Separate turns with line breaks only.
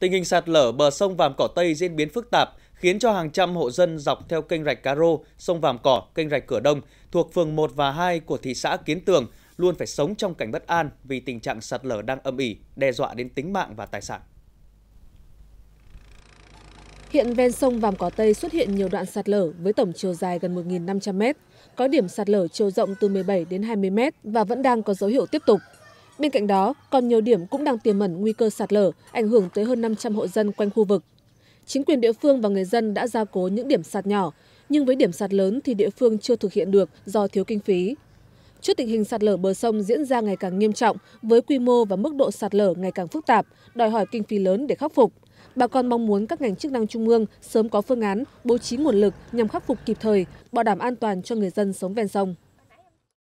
Tình hình sạt lở bờ sông Vàm Cỏ Tây diễn biến phức tạp, khiến cho hàng trăm hộ dân dọc theo kênh rạch Cá Rô, sông Vàm Cỏ, kênh rạch Cửa Đông thuộc phường 1 và 2 của thị xã Kiến Tường luôn phải sống trong cảnh bất an vì tình trạng sạt lở đang âm ỉ, đe dọa đến tính mạng và tài sản.
Hiện ven sông Vàm Cỏ Tây xuất hiện nhiều đoạn sạt lở với tổng chiều dài gần 1.500 mét, có điểm sạt lở chiều rộng từ 17 đến 20 mét và vẫn đang có dấu hiệu tiếp tục bên cạnh đó còn nhiều điểm cũng đang tiềm mẩn nguy cơ sạt lở ảnh hưởng tới hơn năm trăm hộ dân quanh khu vực chính quyền địa phương và người dân đã gia cố những điểm sạt nhỏ nhưng với điểm sạt lớn thì địa phương chưa thực hiện được do thiếu kinh phí trước tình hình sạt lở bờ sông diễn ra ngày càng nghiêm trọng với quy mô và mức độ sạt lở ngày càng phức tạp đòi hỏi kinh phí lớn để khắc phục bà con mong muốn các ngành chức năng trung ương sớm có phương án bố trí nguồn lực nhằm khắc phục kịp thời bảo đảm an toàn cho người dân sống ven sông